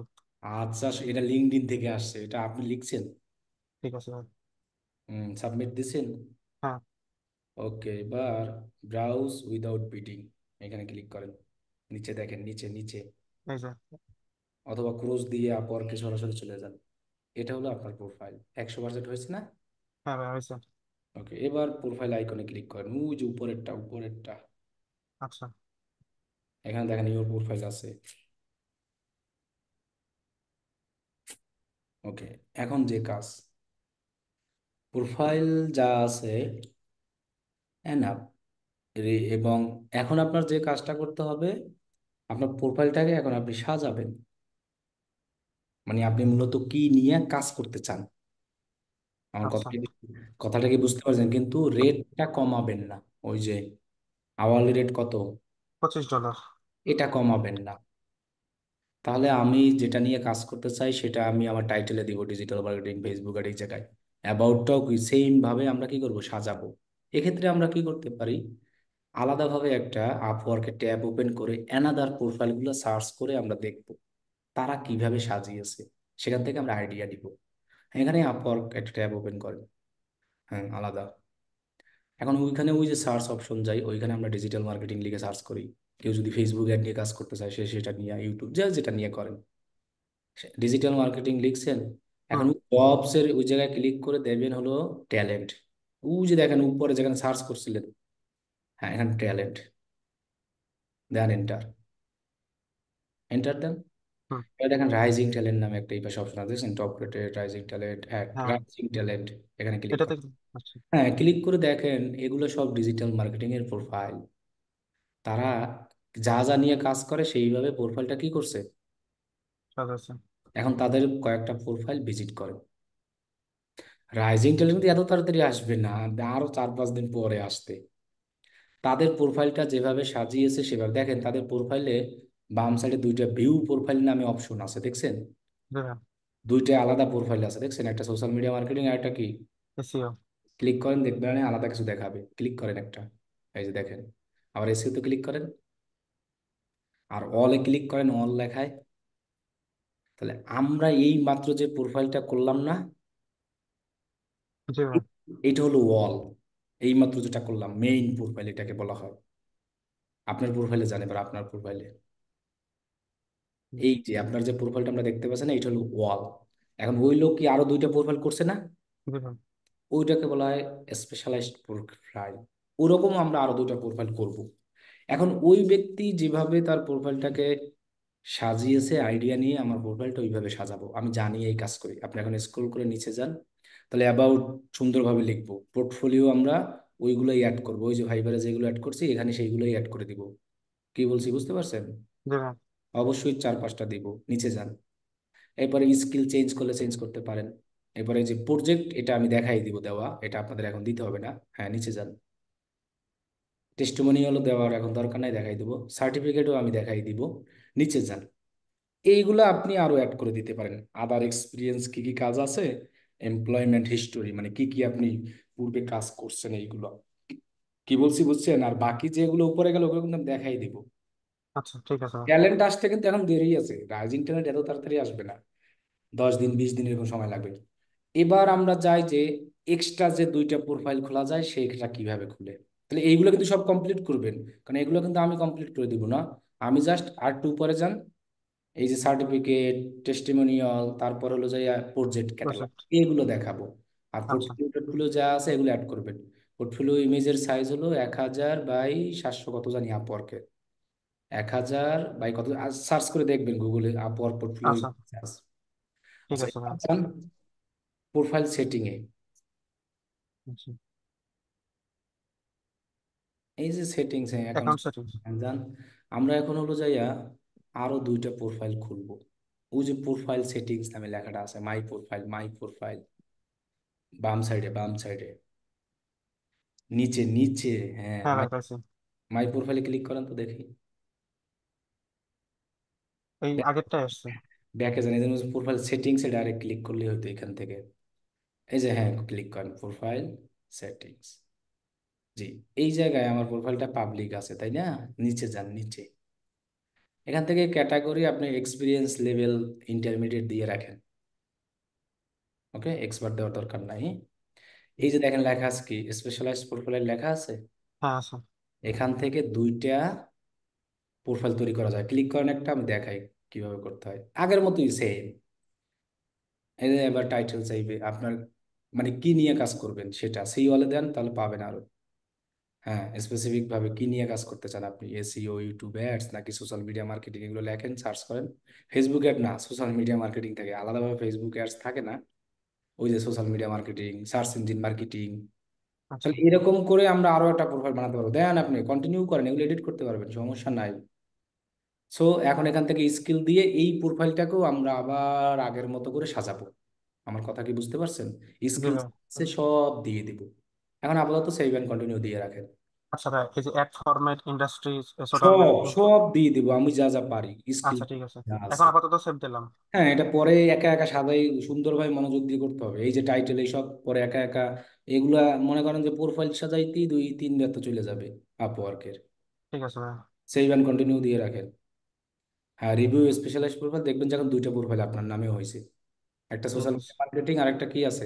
আচ্ছা এটা লিঙ্কডইন থেকে আসছে এটা আপনি লিখছেন ঠিক আছে ভাই হুম সাবমিট দিছেন ওকে এবার ব্রাউজ উইদাউট বিডিং এখানে ক্লিক করেন নিচে দেখেন নিচে নিচে অথবা ক্রোজ দিয়ে আপওয়ার্কে সরাসরি চলে যান এটা হলো আপনার প্রোফাইল একশো পার্সেন্ট হয়েছে না হ্যাঁ ভাই হয়েছে ওকে এবার প্রোফাইল আইকনে ক্লিক করেন ওই যে উপরেরটা উপরেরটা আচ্ছা এখানে দেখেন ইউর প্রোফাইল আছে ওকে এখন যে কাজ প্রোফাইল যা আছে না এবং এখন আপনার যে কাজটা করতে হবে আপনার প্রোফাইলটাকে এখন আপনি সাজাবেন মানে আপনি মূলত কি নিয়ে কাজ করতে চান আমার আচ্ছা কথাটা কি বুঝতে পারছেন কিন্তু রেটটা কমাবেন না ওই যে আওয়ালি রেট কত পঁচিশ ডলার এটা কমাবেন না তাহলে আমি যেটা নিয়ে কাজ করতে চাই সেটা আমি আমার টাইটেলে দিব ডিজিটাল মার্কেটিং ফেসবুক আর এই জায়গায় অ্যাবাউটটাও কি সেম ভাবে আমরা কি করব সাজাবো এক্ষেত্রে আমরা কি করতে পারি আলাদাভাবে একটা আপওয়ার্কে ট্যাব ওপেন করে অ্যানাদার প্রোফাইলগুলো সার্চ করে আমরা দেখব তারা কিভাবে সাজিয়েছে সেখান থেকে আমরা আইডিয়া দিব এখানে আপওয়ার্ক একটা ট্যাব ওপেন করে হ্যাঁ আলাদা এখন ওইখানে ওই যে সার্চ অপশন যাই ওইখানে আমরা ডিজিটাল মার্কেটিং লিখে সার্চ করি কেউ যদি ফেসবুক অ্যাড নিয়ে কাজ করতে চায় সে সেটা নিয়ে ইউটিউব যা যেটা নিয়ে করেন ডিজিটাল মার্কেটিং লিখছেন এখন জবস হ্যাঁ। এর ওই জায়গায় ক্লিক করে দেবেন হলো ট্যালেন্ট ও যে দেখেন উপরে যেখানে সার্চ করছিলেন হ্যাঁ এখানে ট্যালেন্ট দেন এন্টার এন্টার দেন দেখেন রাইজিং ট্যালেন্ট নামে একটা এই পাশে অপশন আছে দেখছেন top rated rising talent add rising talent এখানে ক্লিক এটাতে আচ্ছা। হ্যাঁ ক্লিক করে দেখেন এগুলো সব ডিজিটাল মার্কেটিং এর প্রোফাইল তারা যা যা নিয়ে কাজ করে সেইভাবে প্রোফাইলটা কি করছে এখন তাদের কয়েকটা প্রোফাইল ভিজিট করে রাইজিং টেল এত তাড়াতাড়ি আসবে না আরো চার পাঁচ দিন পরে আসতে তাদের প্রোফাইলটা যেভাবে সাজিয়েছে সেভাবে দেখেন তাদের প্রোফাইলে বাম সাইডে দুইটা ভিউ প্রোফাইল নামে অপশন আছে দেখছেন হ্যাঁ। দুইটা আলাদা প্রোফাইল আছে দেখছেন একটা সোশ্যাল মিডিয়া মার্কেটিং আর একটা কি ক্লিক করেন দেখবেন মানে আলাদা কিছু দেখাবে ক্লিক করেন একটা এই যে দেখেন আবার তো ক্লিক করেন আর অলে ক্লিক করেন অল লেখায় তাহলে আমরা এই মাত্র যে প্রোফাইলটা করলাম না জি ভাই এটা হলো ওয়াল এইমাত্র যেটা করলাম মেইন প্রোফাইল এটাকে বলা হয় আপনার প্রোফাইলে জানে বা আপনার প্রোফাইলে এই যে আপনার যে প্রোফাইলটা আমরা দেখতে পাচ্ছি না এটা হলো ওয়াল এখন ওই লোক কি আরো দুইটা প্রোফাইল করছে না ওইটাকে বলা হয় স্পেশালাইজড প্রোফাইল ওরকম আমরা আরো দুইটা প্রোফাইল করব এখন ওই ব্যক্তি যেভাবে তার প্রোফাইলটাকে সাজিয়েছে আইডিয়া নিয়ে আমার প্রোফাইলটা ওইভাবে সাজাবো আমি জানি এই কাজ করি আপনি এখন স্ক্রোল করে নিচে যান তাহলে অ্যাবাউট সুন্দরভাবে লিখবো পোর্টফোলিও আমরা ওইগুলোই অ্যাড করব ওই যে ভাইবারে যেগুলো অ্যাড করছি এখানে সেইগুলোই অ্যাড করে দিব কি বলছি বুঝতে পারছেন অবশ্যই চার পাঁচটা দিব নিচে যান এরপরে স্কিল চেঞ্জ করলে চেঞ্জ করতে পারেন এরপরে যে প্রজেক্ট এটা আমি দেখাই দিব দেওয়া এটা আপনাদের এখন দিতে হবে না হ্যাঁ নিচে যান টেস্টিমোনিয়ালও দেওয়ার এখন দরকার নাই দেখাই দিব সার্টিফিকেটও আমি দেখাই দিব নিচে যান এইগুলো আপনি আরও অ্যাড করে দিতে পারেন আদার এক্সপিরিয়েন্স কি কি কাজ আছে এমপ্লয়মেন্ট হিস্টোরি মানে কি কি আপনি পূর্বে কাজ করছেন এইগুলো কি বলছি বুঝছেন আর বাকি যেগুলো উপরে গেল ওগুলো কিন্তু দেখাই দিব আচ্ছা ঠিক আছে ট্যালেন্ট আসতে কিন্তু এখন দেরি আছে রাইজিং ট্যালেন্ট এত তাড়াতাড়ি আসবে না দশ দিন বিশ দিন এরকম সময় লাগবে এবার আমরা যাই যে এক্সট্রা যে দুইটা প্রোফাইল খোলা যায় সেটা কিভাবে খুলে তাহলে এইগুলো কিন্তু সব কমপ্লিট করবেন কারণ এগুলো কিন্তু আমি কমপ্লিট করে দিব না আমি জাস্ট আর টু পরে যান এই যে সার্টিফিকেট টেস্টিমোনিয়াল তারপর হলো যে প্রজেক্ট ক্যাটালগ এগুলো দেখাবো আর পোর্টফোলিও আচ্ছা। গুলো যা আছে এগুলো অ্যাড করবেন পোর্টফোলিও ইমেজের সাইজ হলো এক হাজার বাই সাতশো কত জানি আপওয়ার্কের এক হাজার বাই কত সার্চ করে দেখবেন গুগলে আপওয়ার্ক পোর্টফোলিও প্রোফাইল সেটিং এ এই যে সেটিংস হ্যাঁ অ্যাকাউন্ট আমরা এখন হলো যাইয়া আরো দুইটা প্রোফাইল খুলব ওই যে প্রোফাইল সেটিংস নামে লেখাটা আছে মাই প্রোফাইল মাই প্রোফাইল বাম সাইডে বাম সাইডে নিচে নিচে হ্যাঁ হ্যাঁ করছি মাই প্রোফাইলে ক্লিক করেন তো দেখি এই আগেরটাই আসছে ব্যাকে যান এই জন্য প্রোফাইল সেটিংস এ ডাইরেক্ট ক্লিক করলে হয়তো এখান থেকে এই যে হ্যাঁ ক্লিক করেন প্রোফাইল সেটিংস জি এই জায়গায় আমার প্রোফাইলটা পাবলিক আছে তাই না নিচে যান নিচে এখান থেকে ক্যাটাগরি আপনি এক্সপিরিয়েন্স লেভেল ইন্টারমিডিয়েট দিয়ে রাখেন ওকে এক্সপার্ট দেওয়ার দরকার নাই এই যে দেখেন লেখা আছে কি স্পেশালাইজ প্রোফাইল লেখা আছে হ্যাঁ, এখান থেকে দুইটা প্রোফাইল তৈরি করা যায় ক্লিক করেন একটা আমি দেখাই কিভাবে করতে হয় আগের মতোই সেম এই যে এবার টাইটেল চাইবে আপনার মানে কি নিয়ে কাজ করবেন সেটা সেই ওয়ালে দেন তাহলে পাবেন আরো হ্যাঁ স্পেসিফিক ভাবে কি নিয়ে কাজ করতে চান আপনি এসইও ইউটিউব অ্যাডস নাকি সোশ্যাল মিডিয়া মার্কেটিং এগুলো লেখেন সার্চ করেন ফেসবুক অ্যাড না সোশ্যাল মিডিয়া মার্কেটিং থাকে আলাদাভাবে ফেসবুক অ্যাডস থাকে না ওই যে social media marketing search engine marketing আসলে এরকম করে আমরা আরো একটা প্রোফাইল বানাতে পারবো দেন আপনি কন্টিনিউ করেন এগুলো এডিট করতে পারবেন সমস্যা নাই সো এখন এখান থেকে স্কিল দিয়ে এই প্রোফাইলটাকেও আমরা আবার আগের মতো করে সাজাবো আমার কথা কি বুঝতে পারছেন স্কিল সব দিয়ে দিবো এখন আপাতত সেভ এন্ড কন্টিনিউ দিয়ে রাখেন আচ্ছা ভাই এই যে অ্যাড ফরম্যাট সব সব দিয়ে দিব আমি যা যা পারি স্কিল আচ্ছা ঠিক আছে যা এখন আছে আপাতত সেভ দিলাম হ্যাঁ এটা পরে একা একা সুন্দর সুন্দরভাবে মনোযোগ দিয়ে করতে হবে এই যে টাইটেল সব পরে একা একা এগুলা মনে করেন যে প্রোফাইল সাজাইতেই দুই তিন বার তো চলে যাবে আপওয়ার্কের ঠিক আছে ভাই সেভ কন্টিনিউ দিয়ে রাখেন হ্যাঁ রিভিউ স্পেশালাইজ প্রোফাইল দেখবেন যখন দুইটা প্রোফাইল আপনার নামে হয়েছে একটা সোশ্যাল মিডিয়া মার্কেটিং আর একটা কি আছে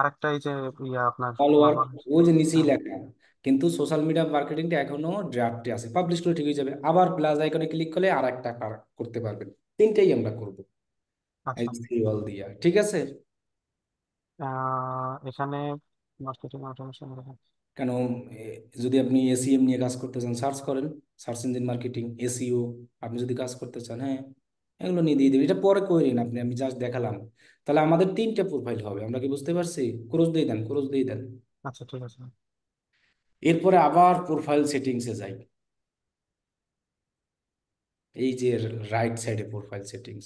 আরেকটা এই যে ইয়া আপনার ফলোয়ার রোজ নিচেই লেখা কিন্তু সোশ্যাল মিডিয়া মার্কেটিংটা এখনো ড্রাফটে আছে পাবলিশ করে ঠিক হয়ে যাবে আবার প্লাস আইকনে ক্লিক করলে আর একটা করতে পারবেন তিনটাই আমরা করব অল আচ্ছা। দিয়া ঠিক আছে এখানে মার্কেটিং অটোমেশন কেন যদি আপনি এসিএম নিয়ে কাজ করতে চান সার্চ করেন সার্চ ইঞ্জিন মার্কেটিং এসিও আপনি যদি কাজ করতে চান হ্যাঁ এগুলো নিয়ে দিয়ে দেবেন এটা পরে করে নিন আপনি আমি জাস্ট দেখালাম তাহলে আমাদের তিনটা প্রোফাইল হবে আমরা কি বুঝতে পারছি ক্রোজ দিয়ে দেন ক্রোজ দিয়ে দেন আচ্ছা ঠিক আছে এরপরে আবার প্রোফাইল সেটিংসে যাই এই যে রাইট সাইডে প্রোফাইল সেটিংস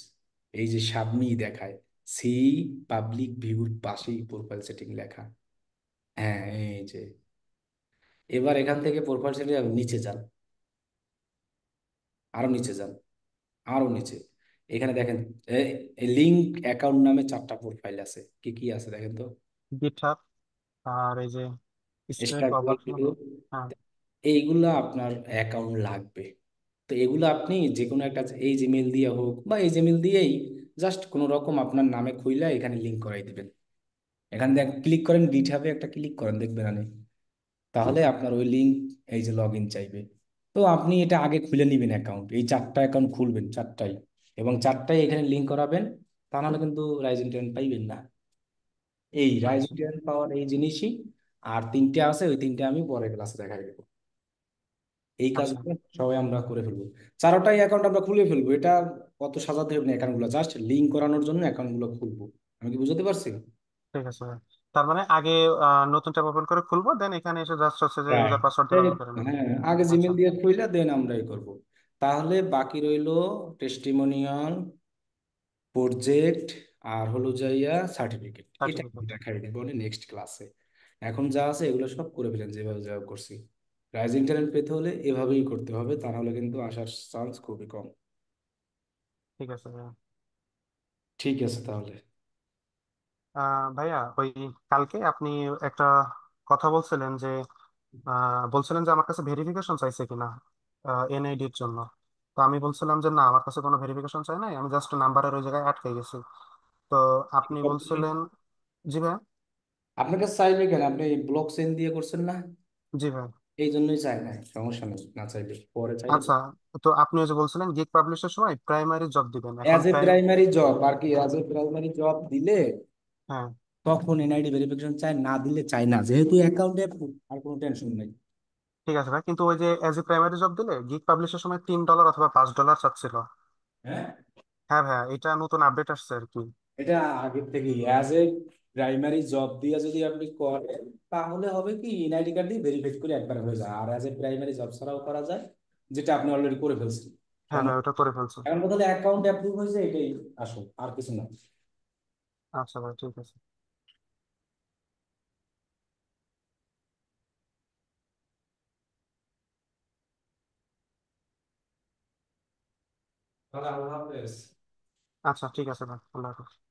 এই যে সামনেই দেখায় সি পাবলিক ভিউর পাশেই প্রোফাইল সেটিং লেখা হ্যাঁ এই যে এবার এখান থেকে প্রোফাইল সেটিং নিচে যান আরো নিচে যান আরো নিচে এখানে দেখেন লিংক অ্যাকাউন্ট নামে চারটা প্রোফাইল আছে কি কি আছে দেখেন তো গিটহাব আর এই যে হ্যাঁ। এইগুলো আপনার অ্যাকাউন্ট লাগবে তো এগুলো আপনি যে কোনো একটা এই জিমেল দিয়ে হোক বা এই জিমেল দিয়েই জাস্ট কোনো রকম আপনার নামে খুইলা এখানে লিঙ্ক করাই দিবেন এখানে দেখ ক্লিক করেন গিটহাবে একটা ক্লিক করেন দেখবেন আমি তাহলে আপনার ওই লিঙ্ক এই যে লগ ইন চাইবে তো আপনি এটা আগে খুলে নেবেন অ্যাকাউন্ট এই চারটা অ্যাকাউন্ট খুলবেন চারটাই এবং চারটাই এখানে লিঙ্ক করাবেন তা নাহলে কিন্তু রাইজেন্টেন পাইবেন না এই রাইজেন্টেন পাওয়ার এই জিনিসই আর তিনটে আছে ওই তিনটে আমি পরের ক্লাসে দেখা দেবো এই আচ্ছা। কাজগুলো সবাই আমরা করে ফেলবো চারোটাই অ্যাকাউন্ট আমরা খুলে ফেলবো এটা কত সাজাতে হবে না অ্যাকাউন্টগুলো জাস্ট লিঙ্ক করানোর জন্য অ্যাকাউন্টগুলো খুলবো আমি কি বুঝাতে পারছি ঠিক আছে তার মানে আগে নতুন ট্যাব ওপেন করে খুলবো দেন এখানে এসে জাস্ট হচ্ছে যে ইউজার পাসওয়ার্ড দিয়ে হ্যাঁ আগে জিমেল আচ্ছা। দিয়ে খুললে দেন আমরা এই করবো তাহলে বাকি রইল টেস্টিমোনিয়াল প্রজেক্ট আর হলো যাইয়া সার্টিফিকেট এটা দেখাই দিব নেক্সট ক্লাসে এখন যা আছে এগুলো সব করে ফেলেন যেভাবে যা করছি রাইজিং ট্যালেন্ট পেতে হলে এভাবেই করতে হবে তা নাহলে কিন্তু আসার চান্স খুবই কম ঠিক আছে ভাইয়া ঠিক আছে তাহলে ভাইয়া ওই কালকে আপনি একটা কথা বলছিলেন যে বলছিলেন যে আমার কাছে ভেরিফিকেশন চাইছে কিনা এনআইডির জন্য তো আমি বলছিলাম যে না আমার কাছে কোনো ভেরিফিকেশন চাই নাই আমি জাস্ট নাম্বারের ওই জায়গায় আটকে গেছি তো আপনি বলছিলেন জি ভাই আপনার কাছে চাইবে কেন আপনি ব্লক চেন দিয়ে করছেন না জি ভাই এই জন্যই চাই না সমস্যা নেই না চাইবে পরে চাইলে আচ্ছা তো আপনি যে বলছিলেন গিগ পাবলিশের সময় প্রাইমারি জব দিবেন এখন অ্যাজ এ প্রাইমারি জব আর কি অ্যাজ এ প্রাইমারি জব দিলে হ্যাঁ তখন এনআইডি ভেরিফিকেশন চাই না দিলে চাই না যেহেতু অ্যাকাউন্টে আর কোনো টেনশন নেই ঠিক আছে ভাই কিন্তু ওই যে এজ এ প্রাইমারি জব দিলে গিগ পাবলিশের সময় তিন ডলার অথবা পাঁচ ডলার চাচ্ছিল হ্যাঁ হ্যাঁ ভাই এটা নতুন আপডেট আসছে আর কি এটা আগের থেকে অ্যাজ এ প্রাইমারি জব দিয়ে যদি আপনি করেন তাহলে হবে কি এনআইডি কার্ড দিয়ে ভেরিফাই করে একবার হয়ে যায় আর অ্যাজ এ প্রাইমারি জব ছাড়াও করা যায় যেটা আপনি অলরেডি করে ফেলছেন হ্যাঁ ভাই ওটা করে ফেলছে এখন বোধহয় অ্যাকাউন্ট অ্যাপ্রুভ যায় এটাই আসল আর কিছু না আচ্ছা ভাই ঠিক আছে আচ্ছা ঠিক আছে ভাই আল্লাহ হাফেজ